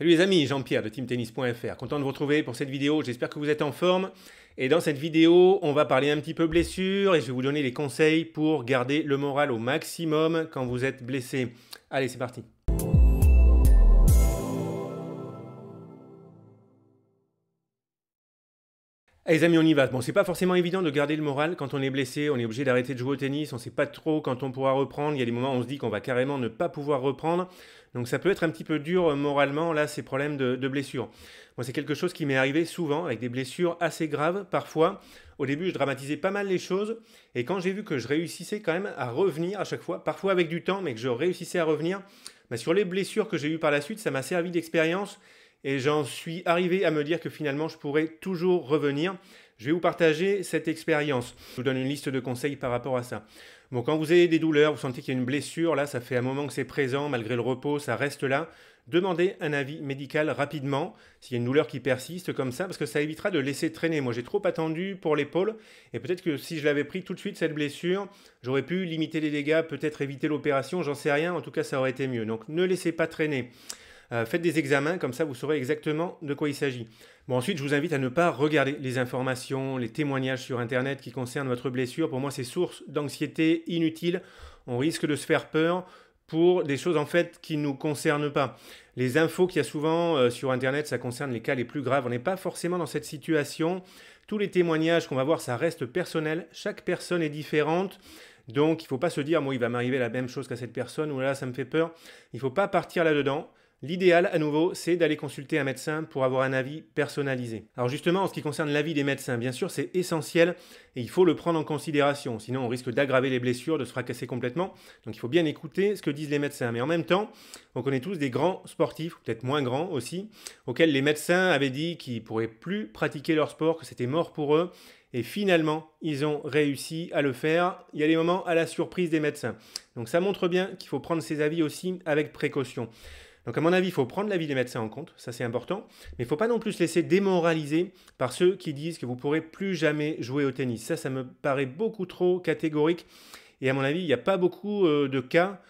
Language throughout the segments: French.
Salut les amis, Jean-Pierre de teamtennis.fr, content de vous retrouver pour cette vidéo, j'espère que vous êtes en forme. Et dans cette vidéo, on va parler un petit peu blessure et je vais vous donner les conseils pour garder le moral au maximum quand vous êtes blessé. Allez, c'est parti. Eh, les amis, on y va. Bon, c'est pas forcément évident de garder le moral quand on est blessé. On est obligé d'arrêter de jouer au tennis. On sait pas trop quand on pourra reprendre. Il y a des moments où on se dit qu'on va carrément ne pas pouvoir reprendre. Donc, ça peut être un petit peu dur euh, moralement, là, ces problèmes de, de blessure. Moi, c'est quelque chose qui m'est arrivé souvent avec des blessures assez graves parfois. Au début, je dramatisais pas mal les choses. Et quand j'ai vu que je réussissais quand même à revenir à chaque fois, parfois avec du temps, mais que je réussissais à revenir, bah, sur les blessures que j'ai eues par la suite, ça m'a servi d'expérience et j'en suis arrivé à me dire que finalement je pourrais toujours revenir. Je vais vous partager cette expérience. Je vous donne une liste de conseils par rapport à ça. Bon, quand vous avez des douleurs, vous sentez qu'il y a une blessure, là, ça fait un moment que c'est présent, malgré le repos, ça reste là. Demandez un avis médical rapidement s'il y a une douleur qui persiste comme ça, parce que ça évitera de laisser traîner. Moi, j'ai trop attendu pour l'épaule, et peut-être que si je l'avais pris tout de suite, cette blessure, j'aurais pu limiter les dégâts, peut-être éviter l'opération, j'en sais rien, en tout cas, ça aurait été mieux. Donc, ne laissez pas traîner. Euh, faites des examens, comme ça vous saurez exactement de quoi il s'agit. Bon, ensuite, je vous invite à ne pas regarder les informations, les témoignages sur Internet qui concernent votre blessure. Pour moi, c'est source d'anxiété inutile. On risque de se faire peur pour des choses en fait qui ne nous concernent pas. Les infos qu'il y a souvent euh, sur Internet, ça concerne les cas les plus graves. On n'est pas forcément dans cette situation. Tous les témoignages qu'on va voir, ça reste personnel. Chaque personne est différente. Donc il ne faut pas se dire, moi, il va m'arriver la même chose qu'à cette personne, ou là, ça me fait peur. Il ne faut pas partir là-dedans. L'idéal, à nouveau, c'est d'aller consulter un médecin pour avoir un avis personnalisé. Alors justement, en ce qui concerne l'avis des médecins, bien sûr, c'est essentiel et il faut le prendre en considération, sinon on risque d'aggraver les blessures, de se fracasser complètement. Donc il faut bien écouter ce que disent les médecins. Mais en même temps, on connaît tous des grands sportifs, peut-être moins grands aussi, auxquels les médecins avaient dit qu'ils pourraient plus pratiquer leur sport, que c'était mort pour eux. Et finalement, ils ont réussi à le faire. Il y a des moments à la surprise des médecins. Donc ça montre bien qu'il faut prendre ces avis aussi avec précaution. Donc à mon avis, il faut prendre l'avis des médecins en compte, ça c'est important, mais il ne faut pas non plus se laisser démoraliser par ceux qui disent que vous ne pourrez plus jamais jouer au tennis. Ça, ça me paraît beaucoup trop catégorique, et à mon avis, il n'y a pas beaucoup euh, de cas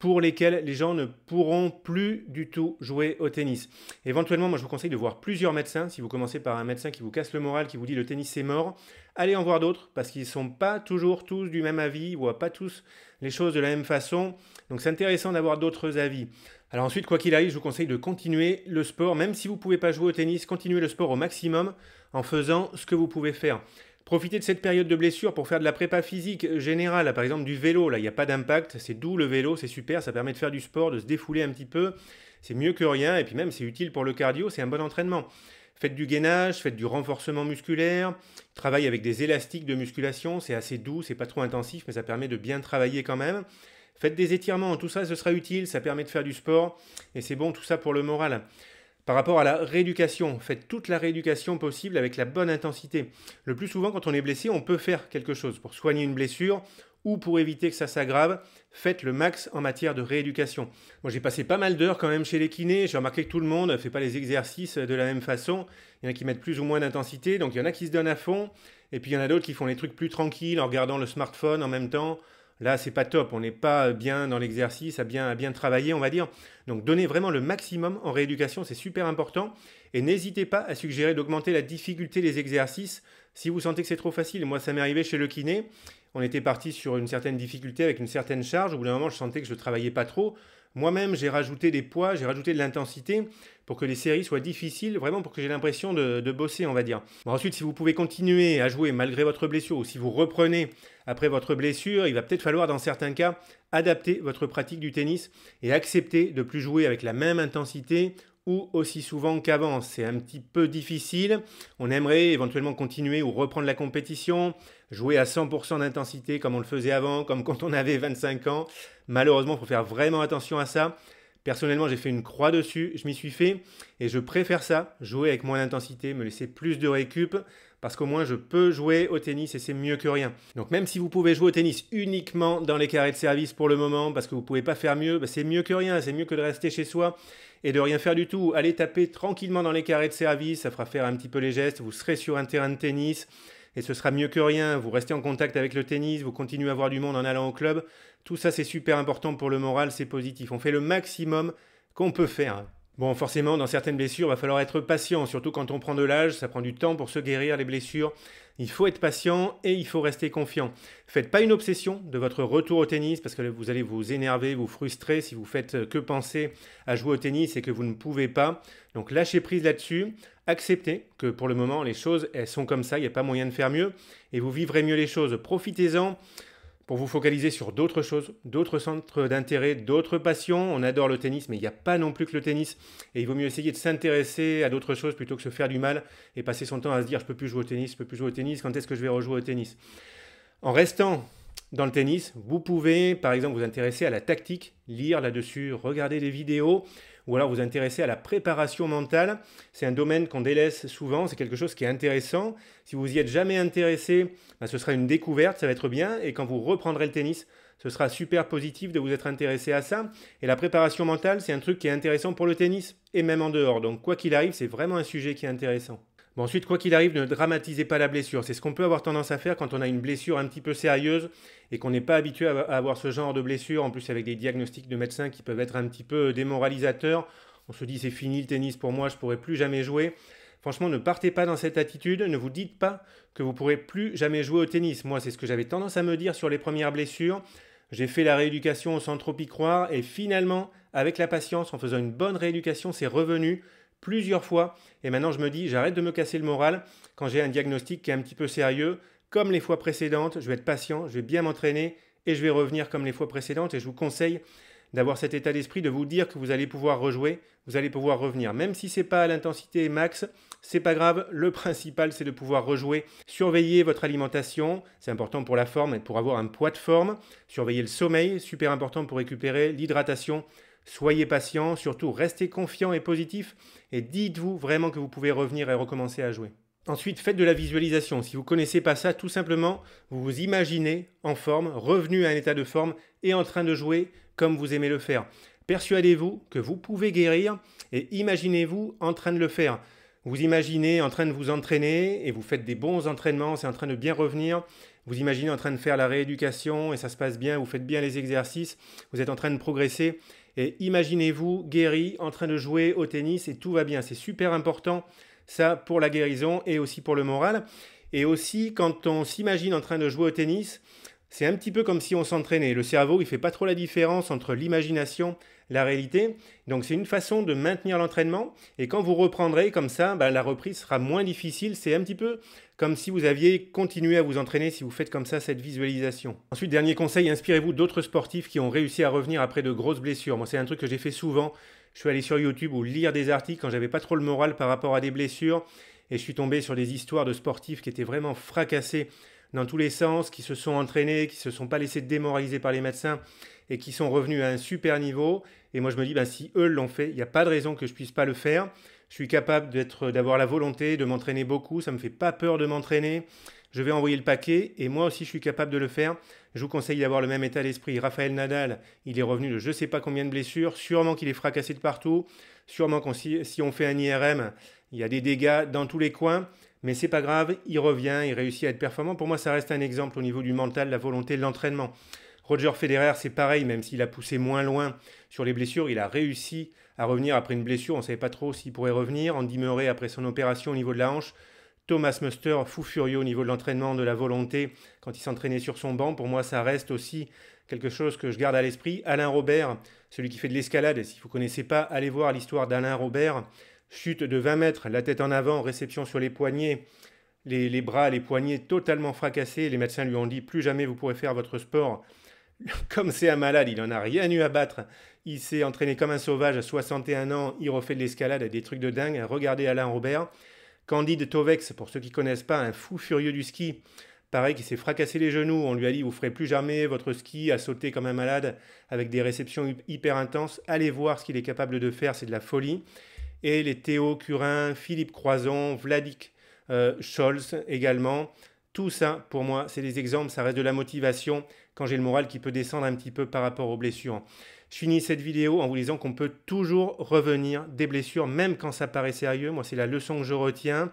pour lesquels les gens ne pourront plus du tout jouer au tennis. Éventuellement, moi je vous conseille de voir plusieurs médecins. Si vous commencez par un médecin qui vous casse le moral, qui vous dit le tennis c'est mort, allez en voir d'autres parce qu'ils ne sont pas toujours tous du même avis, ils voient pas tous les choses de la même façon. Donc c'est intéressant d'avoir d'autres avis. Alors ensuite, quoi qu'il arrive, je vous conseille de continuer le sport, même si vous ne pouvez pas jouer au tennis, continuez le sport au maximum en faisant ce que vous pouvez faire. Profitez de cette période de blessure pour faire de la prépa physique générale, par exemple du vélo, là il n'y a pas d'impact, c'est doux le vélo, c'est super, ça permet de faire du sport, de se défouler un petit peu, c'est mieux que rien, et puis même c'est utile pour le cardio, c'est un bon entraînement. Faites du gainage, faites du renforcement musculaire, travaillez avec des élastiques de musculation, c'est assez doux, c'est pas trop intensif, mais ça permet de bien travailler quand même. Faites des étirements, tout ça, ce sera utile, ça permet de faire du sport, et c'est bon tout ça pour le moral. Par rapport à la rééducation, faites toute la rééducation possible avec la bonne intensité. Le plus souvent, quand on est blessé, on peut faire quelque chose pour soigner une blessure ou pour éviter que ça s'aggrave. Faites le max en matière de rééducation. Moi, j'ai passé pas mal d'heures quand même chez les kinés. J'ai remarqué que tout le monde ne fait pas les exercices de la même façon. Il y en a qui mettent plus ou moins d'intensité, donc il y en a qui se donnent à fond. Et puis il y en a d'autres qui font les trucs plus tranquilles en regardant le smartphone en même temps, Là, c'est pas top, on n'est pas bien dans l'exercice, à bien, bien travailler, on va dire. Donc, donnez vraiment le maximum en rééducation, c'est super important. Et n'hésitez pas à suggérer d'augmenter la difficulté des exercices si vous sentez que c'est trop facile. Moi, ça m'est arrivé chez le kiné, on était parti sur une certaine difficulté avec une certaine charge. Au bout d'un moment, je sentais que je ne travaillais pas trop. Moi-même, j'ai rajouté des poids, j'ai rajouté de l'intensité pour que les séries soient difficiles, vraiment pour que j'ai l'impression de, bosser, on va dire. ensuite, si vous pouvez continuer à jouer malgré votre blessure ou si vous reprenez après votre blessure, il va peut-être falloir dans certains cas adapter votre pratique du tennis et accepter de plus jouer avec la même intensité aussi souvent qu'avant. C'est un petit peu difficile. On aimerait éventuellement continuer ou reprendre la compétition, jouer à 100% d'intensité comme on le faisait avant, comme quand on avait 25 ans. Malheureusement, il faut faire vraiment attention à ça. Personnellement, j'ai fait une croix dessus, je m'y suis fait et je préfère ça, jouer avec moins d'intensité, me laisser plus de récup parce qu'au moins je peux jouer au tennis et c'est mieux que rien. Donc même si vous pouvez jouer au tennis uniquement dans les carrés de service pour le moment parce que vous ne pouvez pas faire mieux, ben, c'est mieux que rien, c'est mieux que de rester chez soi et de rien faire du tout. Allez taper tranquillement dans les carrés de service, ça fera faire un petit peu les gestes, vous serez sur un terrain de tennis et ce sera mieux que rien. Vous restez en contact avec le tennis, vous continuez à voir du monde en allant au club. Tout ça, c'est super important pour le moral, c'est positif. On fait le maximum qu'on peut faire. Bon, forcément, dans certaines blessures, il va falloir être patient, surtout quand on prend de l'âge, ça prend du temps pour se guérir les blessures. Il faut être patient et il faut rester confiant. Faites pas une obsession de votre retour au tennis parce que vous allez vous énerver, vous frustrer si vous faites euh, que penser à jouer au tennis et que vous ne pouvez pas. Donc lâchez prise là-dessus, acceptez que pour le moment les choses elles sont comme ça, il n'y a pas moyen de faire mieux et vous vivrez mieux les choses. Profitez-en pour vous focaliser sur d'autres choses, d'autres centres d'intérêt, d'autres passions. On adore le tennis, mais il n'y a pas non plus que le tennis. Et il vaut mieux essayer de s'intéresser à d'autres choses plutôt que de se faire du mal et passer son temps à se dire je peux plus jouer au tennis, je peux plus jouer au tennis, quand est-ce que je vais rejouer au tennis En restant dans le tennis, vous pouvez par exemple vous intéresser à la tactique, lire là-dessus, regarder des vidéos ou alors vous intéressez à la préparation mentale. C'est un domaine qu'on délaisse souvent, c'est quelque chose qui est intéressant. Si vous y êtes jamais intéressé, ben, ce sera une découverte, ça va être bien. Et quand vous reprendrez le tennis, ce sera super positif de vous être intéressé à ça. Et la préparation mentale, c'est un truc qui est intéressant pour le tennis et même en dehors. Donc quoi qu'il arrive, c'est vraiment un sujet qui est intéressant ensuite, quoi qu'il arrive, ne dramatisez pas la blessure. C'est ce qu'on peut avoir tendance à faire quand on a une blessure un petit peu sérieuse et qu'on n'est pas habitué à avoir ce genre de blessure, en plus avec des diagnostics de médecins qui peuvent être un petit peu démoralisateurs. On se dit c'est fini le tennis pour moi, je pourrai plus jamais jouer. Franchement, ne partez pas dans cette attitude, ne vous dites pas que vous ne pourrez plus jamais jouer au tennis. Moi, c'est ce que j'avais tendance à me dire sur les premières blessures. J'ai fait la rééducation sans trop y croire et finalement, avec la patience, en faisant une bonne rééducation, c'est revenu plusieurs fois. Et maintenant, je me dis, j'arrête de me casser le moral quand j'ai un diagnostic qui est un petit peu sérieux. Comme les fois précédentes, je vais être patient, je vais bien m'entraîner et je vais revenir comme les fois précédentes. Et je vous conseille d'avoir cet état d'esprit, de vous dire que vous allez pouvoir rejouer, vous allez pouvoir revenir. Même si c'est pas à l'intensité max, c'est pas grave. Le principal, c'est de pouvoir rejouer. Surveiller votre alimentation, c'est important pour la forme et pour avoir un poids de forme. Surveiller le sommeil, super important pour récupérer. L'hydratation, Soyez patient, surtout restez confiant et positif et dites-vous vraiment que vous pouvez revenir et recommencer à jouer. Ensuite, faites de la visualisation. Si vous ne connaissez pas ça, tout simplement, vous vous imaginez en forme, revenu à un état de forme et en train de jouer comme vous aimez le faire. Persuadez-vous que vous pouvez guérir et imaginez-vous en train de le faire. Vous imaginez en train de vous entraîner et vous faites des bons entraînements, c'est en train de bien revenir. Vous imaginez en train de faire la rééducation et ça se passe bien, vous faites bien les exercices, vous êtes en train de progresser et imaginez-vous guéri, en train de jouer au tennis et tout va bien. C'est super important, ça, pour la guérison et aussi pour le moral. Et aussi, quand on s'imagine en train de jouer au tennis, c'est un petit peu comme si on s'entraînait. Le cerveau, il fait pas trop la différence entre l'imagination la réalité. Donc c'est une façon de maintenir l'entraînement et quand vous reprendrez comme ça, bah, la reprise sera moins difficile. C'est un petit peu comme si vous aviez continué à vous entraîner si vous faites comme ça cette visualisation. Ensuite, dernier conseil, inspirez-vous d'autres sportifs qui ont réussi à revenir après de grosses blessures. Moi, c'est un truc que j'ai fait souvent. Je suis allé sur YouTube ou lire des articles quand j'avais pas trop le moral par rapport à des blessures et je suis tombé sur des histoires de sportifs qui étaient vraiment fracassés dans tous les sens, qui se sont entraînés, qui ne se sont pas laissés démoraliser par les médecins et qui sont revenus à un super niveau. Et moi, je me dis, ben, si eux l'ont fait, il n'y a pas de raison que je ne puisse pas le faire. Je suis capable d'être, d'avoir la volonté, de m'entraîner beaucoup. Ça me fait pas peur de m'entraîner. Je vais envoyer le paquet et moi aussi, je suis capable de le faire. Je vous conseille d'avoir le même état d'esprit. Raphaël Nadal, il est revenu de je ne sais pas combien de blessures. Sûrement qu'il est fracassé de partout. Sûrement qu'on si on fait un IRM, il y a des dégâts dans tous les coins. Mais c'est pas grave, il revient, il réussit à être performant. Pour moi, ça reste un exemple au niveau du mental, de la volonté, de l'entraînement. Roger Federer, c'est pareil, même s'il a poussé moins loin sur les blessures, il a réussi à revenir après une blessure. On ne savait pas trop s'il pourrait revenir. Andy Murray, après son opération au niveau de la hanche. Thomas Muster, fou furieux au niveau de l'entraînement, de la volonté, quand il s'entraînait sur son banc. Pour moi, ça reste aussi quelque chose que je garde à l'esprit. Alain Robert, celui qui fait de l'escalade. Si vous ne connaissez pas, allez voir l'histoire d'Alain Robert chute de 20 mètres, la tête en avant, réception sur les poignets, les, bras, les poignets totalement fracassés. Les médecins lui ont dit plus jamais vous pourrez faire votre sport. Comme c'est un malade, il n'en a rien eu à battre. Il s'est entraîné comme un sauvage à 61 ans, il refait de l'escalade, des trucs de dingue. Regardez Alain Robert. Candide Tovex, pour ceux qui ne connaissent pas, un fou furieux du ski. Pareil, qui s'est fracassé les genoux. On lui a dit Vous ferez plus jamais votre ski à sauter comme un malade avec des réceptions hyper intenses. Allez voir ce qu'il est capable de faire, c'est de la folie et les Théo Curin, Philippe Croison, Vladik euh, Scholz également. Tout ça, pour moi, c'est des exemples, ça reste de la motivation quand j'ai le moral qui peut descendre un petit peu par rapport aux blessures. Je finis cette vidéo en vous disant qu'on peut toujours revenir des blessures, même quand ça paraît sérieux. Moi, c'est la leçon que je retiens.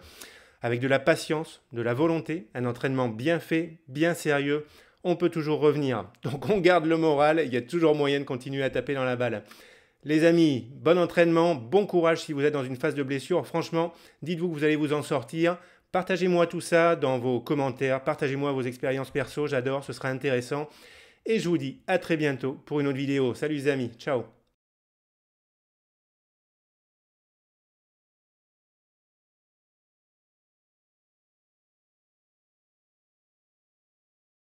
Avec de la patience, de la volonté, un entraînement bien fait, bien sérieux, on peut toujours revenir. Donc on garde le moral, il y a toujours moyen de continuer à taper dans la balle. Les amis, bon entraînement, bon courage si vous êtes dans une phase de blessure. Franchement, dites-vous que vous allez vous en sortir. Partagez-moi tout ça dans vos commentaires, partagez-moi vos expériences perso, j'adore, ce sera intéressant. Et je vous dis à très bientôt pour une autre vidéo. Salut les amis, ciao